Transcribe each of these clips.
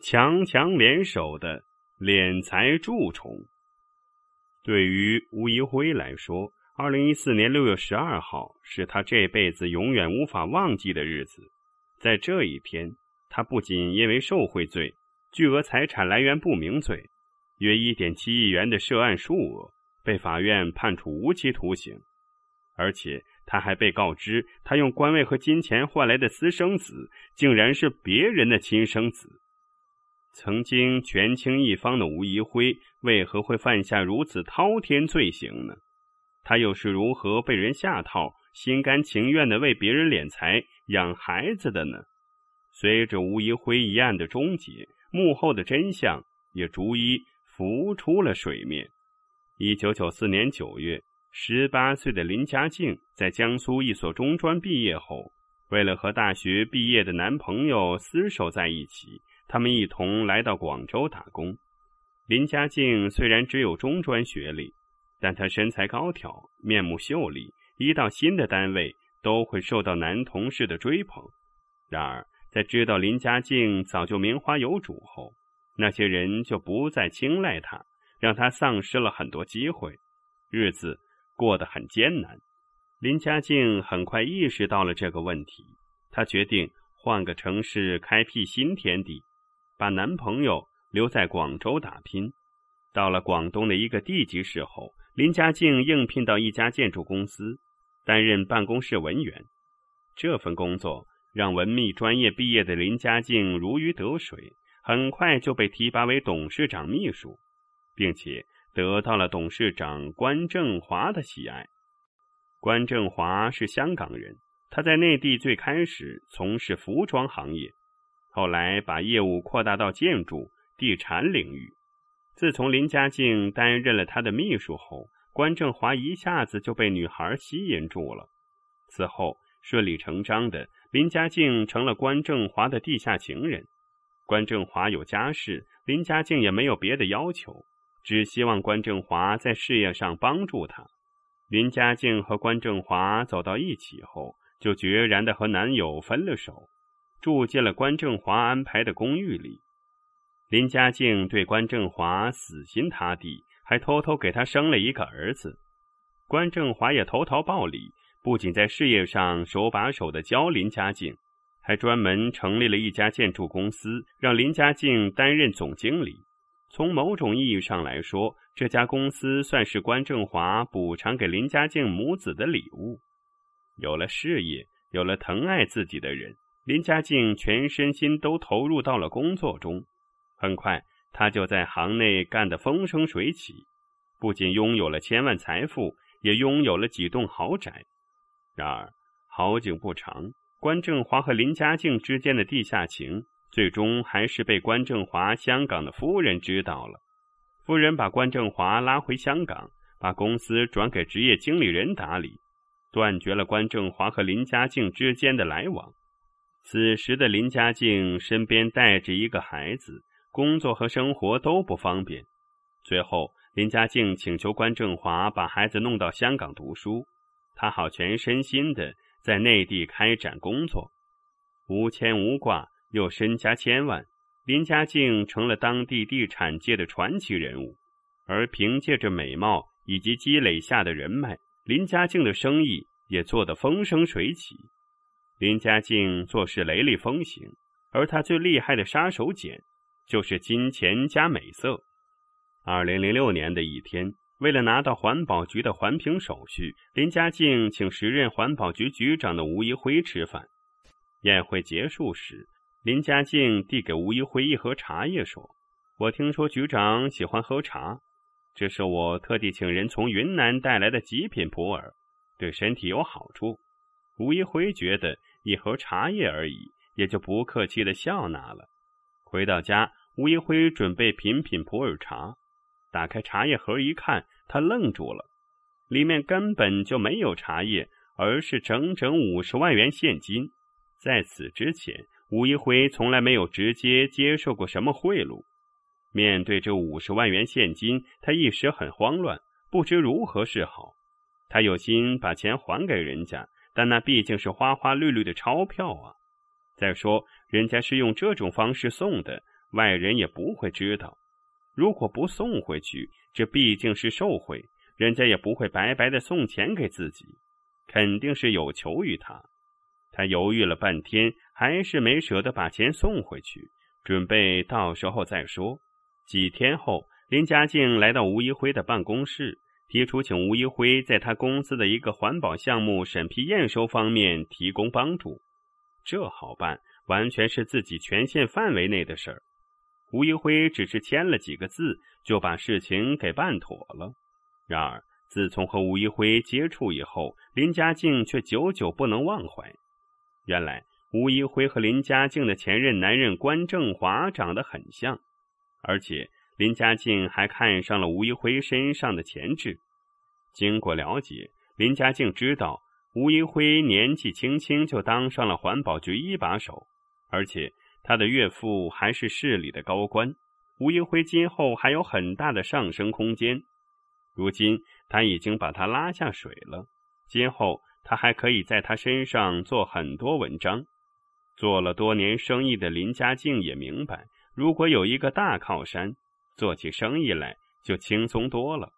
强强联手的敛财蛀虫，对于吴一辉来说，二零一四年六月十二号是他这辈子永远无法忘记的日子。在这一天，他不仅因为受贿罪、巨额财产来源不明罪，约一点七亿元的涉案数额被法院判处无期徒刑，而且他还被告知，他用官位和金钱换来的私生子，竟然是别人的亲生子。曾经权倾一方的吴仪辉，为何会犯下如此滔天罪行呢？他又是如何被人下套，心甘情愿的为别人敛财、养孩子的呢？随着吴仪辉一案的终结，幕后的真相也逐一浮出了水面。一九九四年九月，十八岁的林家静在江苏一所中专毕业后，为了和大学毕业的男朋友厮守在一起。他们一同来到广州打工。林家靖虽然只有中专学历，但他身材高挑，面目秀丽，一到新的单位都会受到男同事的追捧。然而，在知道林家靖早就名花有主后，那些人就不再青睐他，让他丧失了很多机会，日子过得很艰难。林家靖很快意识到了这个问题，他决定换个城市开辟新天地。把男朋友留在广州打拼，到了广东的一个地级市后，林家静应聘到一家建筑公司，担任办公室文员。这份工作让文秘专业毕业的林家静如鱼得水，很快就被提拔为董事长秘书，并且得到了董事长关正华的喜爱。关正华是香港人，他在内地最开始从事服装行业。后来把业务扩大到建筑、地产领域。自从林家静担任了他的秘书后，关正华一下子就被女孩吸引住了。此后，顺理成章的，林家静成了关正华的地下情人。关正华有家室，林家静也没有别的要求，只希望关正华在事业上帮助他。林家静和关正华走到一起后，就决然的和男友分了手。住进了关正华安排的公寓里，林家静对关正华死心塌地，还偷偷给他生了一个儿子。关正华也投桃报李，不仅在事业上手把手的教林家静，还专门成立了一家建筑公司，让林家静担任总经理。从某种意义上来说，这家公司算是关正华补偿给林家静母子的礼物。有了事业，有了疼爱自己的人。林家静全身心都投入到了工作中，很快他就在行内干得风生水起，不仅拥有了千万财富，也拥有了几栋豪宅。然而好景不长，关正华和林家静之间的地下情最终还是被关正华香港的夫人知道了。夫人把关正华拉回香港，把公司转给职业经理人打理，断绝了关正华和林家静之间的来往。此时的林家静身边带着一个孩子，工作和生活都不方便。最后，林家静请求关正华把孩子弄到香港读书，他好全身心的在内地开展工作，无牵无挂又身家千万，林家静成了当地地产界的传奇人物。而凭借着美貌以及积累下的人脉，林家静的生意也做得风生水起。林家靖做事雷厉风行，而他最厉害的杀手锏就是金钱加美色。二零零六年的一天，为了拿到环保局的环评手续，林家靖请时任环保局局长的吴一辉吃饭。宴会结束时，林家靖递给吴一辉一盒茶叶，说：“我听说局长喜欢喝茶，这是我特地请人从云南带来的极品普洱，对身体有好处。”吴一辉觉得。一盒茶叶而已，也就不客气的笑纳了。回到家，吴一辉准备品品普洱茶。打开茶叶盒一看，他愣住了，里面根本就没有茶叶，而是整整五十万元现金。在此之前，吴一辉从来没有直接接受过什么贿赂。面对这五十万元现金，他一时很慌乱，不知如何是好。他有心把钱还给人家。但那毕竟是花花绿绿的钞票啊！再说，人家是用这种方式送的，外人也不会知道。如果不送回去，这毕竟是受贿，人家也不会白白的送钱给自己，肯定是有求于他。他犹豫了半天，还是没舍得把钱送回去，准备到时候再说。几天后，林佳静来到吴一辉的办公室。提出请吴一辉在他公司的一个环保项目审批验收方面提供帮助，这好办，完全是自己权限范围内的事儿。吴一辉只是签了几个字，就把事情给办妥了。然而，自从和吴一辉接触以后，林家静却久久不能忘怀。原来，吴一辉和林家静的前任男人关正华长得很像，而且。林家靖还看上了吴一辉身上的潜质。经过了解，林家靖知道吴一辉年纪轻轻就当上了环保局一把手，而且他的岳父还是市里的高官。吴一辉今后还有很大的上升空间。如今他已经把他拉下水了，今后他还可以在他身上做很多文章。做了多年生意的林家靖也明白，如果有一个大靠山。做起生意来就轻松多了。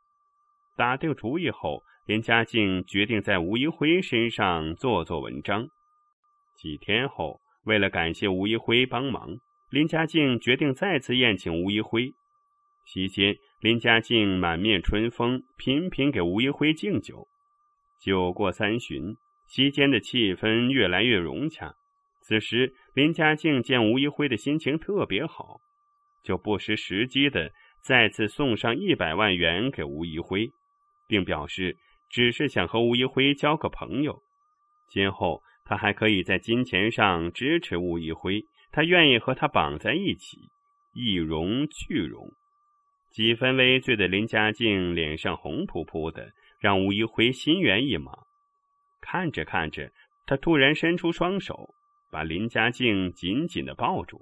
打定主意后，林家静决定在吴一辉身上做做文章。几天后，为了感谢吴一辉帮忙，林家静决定再次宴请吴一辉。席间，林家静满面春风，频频给吴一辉敬酒。酒过三巡，席间的气氛越来越融洽。此时，林家静见吴一辉的心情特别好。就不失时机的再次送上一百万元给吴一辉，并表示只是想和吴一辉交个朋友，今后他还可以在金钱上支持吴一辉，他愿意和他绑在一起，一荣俱荣。几分微醉的林佳静脸上红扑扑的，让吴一辉心猿意马。看着看着，他突然伸出双手，把林佳静紧紧的抱住。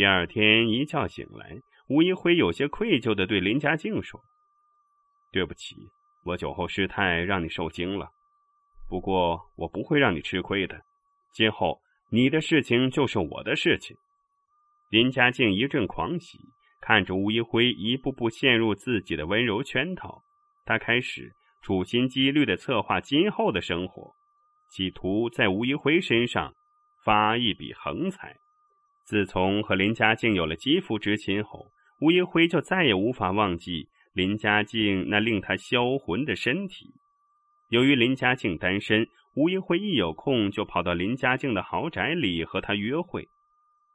第二天一觉醒来，吴一辉有些愧疚的对林佳静说：“对不起，我酒后失态，让你受惊了。不过我不会让你吃亏的，今后你的事情就是我的事情。”林佳静一阵狂喜，看着吴一辉一步步陷入自己的温柔圈套，他开始处心积虑的策划今后的生活，企图在吴一辉身上发一笔横财。自从和林佳静有了肌肤之亲后，吴一辉就再也无法忘记林佳静那令他销魂的身体。由于林佳静单身，吴一辉一有空就跑到林佳静的豪宅里和她约会。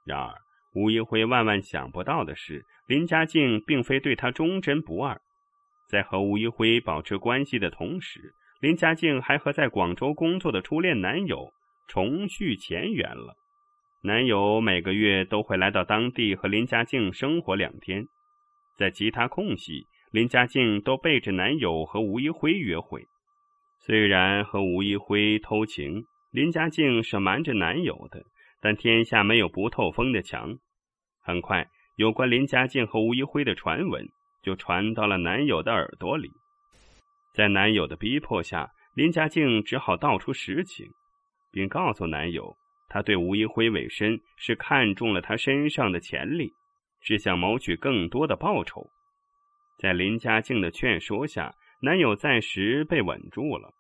然而，吴一辉万万想不到的是，林佳静并非对他忠贞不二。在和吴一辉保持关系的同时，林佳静还和在广州工作的初恋男友重续前缘了。男友每个月都会来到当地和林佳静生活两天，在其他空隙，林佳静都背着男友和吴一辉约会。虽然和吴一辉偷情，林佳静是瞒着男友的，但天下没有不透风的墙。很快，有关林佳静和吴一辉的传闻就传到了男友的耳朵里。在男友的逼迫下，林佳静只好道出实情，并告诉男友。他对吴一辉委身是看中了他身上的潜力，是想谋取更多的报酬。在林佳静的劝说下，男友暂时被稳住了。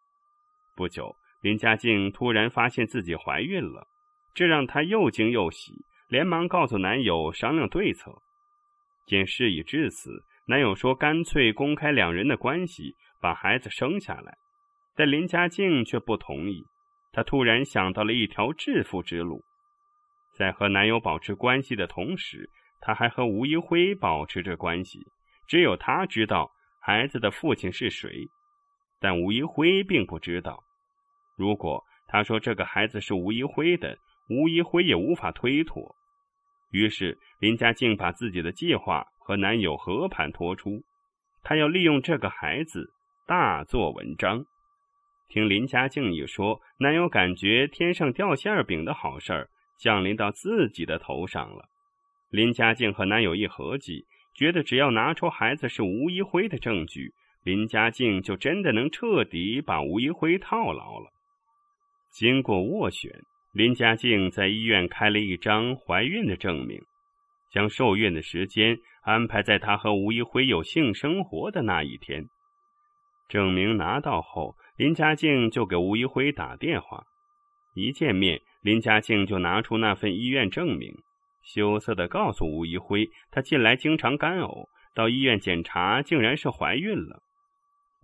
不久，林佳静突然发现自己怀孕了，这让她又惊又喜，连忙告诉男友商量对策。见事已至此，男友说干脆公开两人的关系，把孩子生下来。但林佳静却不同意。她突然想到了一条致富之路，在和男友保持关系的同时，她还和吴一辉保持着关系。只有她知道孩子的父亲是谁，但吴一辉并不知道。如果她说这个孩子是吴一辉的，吴一辉也无法推脱。于是，林家静把自己的计划和男友和盘托出，她要利用这个孩子大做文章。听林佳静一说，男友感觉天上掉馅饼的好事儿降临到自己的头上了。林佳静和男友一合计，觉得只要拿出孩子是吴一辉的证据，林佳静就真的能彻底把吴一辉套牢了。经过斡旋，林佳静在医院开了一张怀孕的证明，将受孕的时间安排在她和吴一辉有性生活的那一天。证明拿到后。林佳静就给吴一辉打电话，一见面，林佳静就拿出那份医院证明，羞涩的告诉吴一辉，她近来经常干呕，到医院检查，竟然是怀孕了。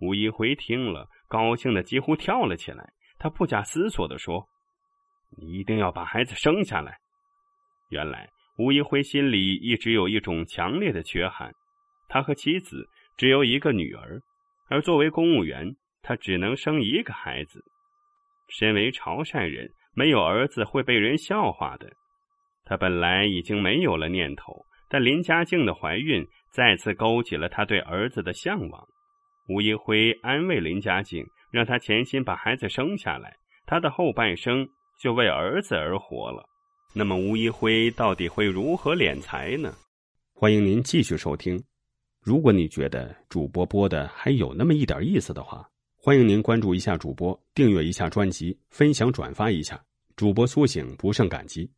吴一辉听了，高兴的几乎跳了起来。他不假思索的说：“你一定要把孩子生下来。”原来，吴一辉心里一直有一种强烈的缺憾，他和妻子只有一个女儿，而作为公务员。他只能生一个孩子。身为潮汕人，没有儿子会被人笑话的。他本来已经没有了念头，但林家静的怀孕再次勾起了他对儿子的向往。吴一辉安慰林家静，让她潜心把孩子生下来，她的后半生就为儿子而活了。那么，吴一辉到底会如何敛财呢？欢迎您继续收听。如果你觉得主播播的还有那么一点意思的话，欢迎您关注一下主播，订阅一下专辑，分享转发一下，主播苏醒不胜感激。